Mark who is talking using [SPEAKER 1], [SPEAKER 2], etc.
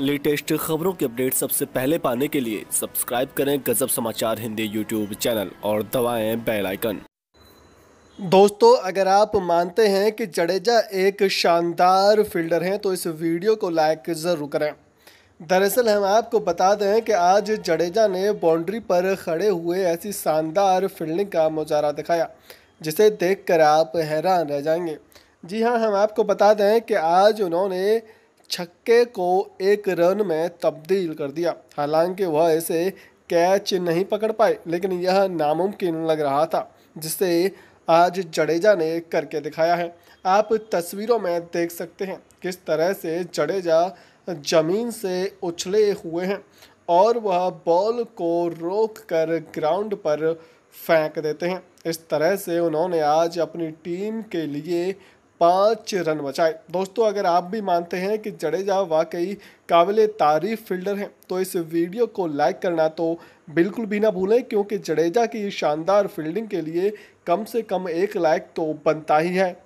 [SPEAKER 1] latest खबरों के update सबसे पहले पाने के लिए सब्सक्राइब करें गजब समाचार हिंदी यूट्यूब चैनल और दबाएं बेल आइकन
[SPEAKER 2] दोस्तों अगर आप मानते हैं कि जडेजा एक शानदार फील्डर हैं तो इस वीडियो को लाइक ज़रूर करें दरअसल हम आपको बता दें कि आज जडेजा ने बाउंड्री पर खड़े हुए ऐसी शानदार फील्डिंग का मुजाहरा दिखाया जिसे देखकर आप हैरान रह जाएंगे जी हाँ हम आपको बता दें कि आज उन्होंने छक्के को एक रन में तब्दील कर दिया हालांकि वह ऐसे कैच नहीं पकड़ पाए लेकिन यह नामुमकिन लग रहा था जिसे आज जडेजा ने करके दिखाया है आप तस्वीरों में देख सकते हैं किस तरह से जडेजा ज़मीन से उछले हुए हैं और वह बॉल को रोक कर ग्राउंड पर फेंक देते हैं इस तरह से उन्होंने आज अपनी टीम के लिए पाँच रन बचाए दोस्तों अगर आप भी मानते हैं कि जडेजा वाकई काबिल तारीफ फील्डर हैं तो इस वीडियो को लाइक करना तो बिल्कुल भी ना भूलें क्योंकि जडेजा की शानदार फील्डिंग के लिए कम से कम एक लाइक तो बनता ही है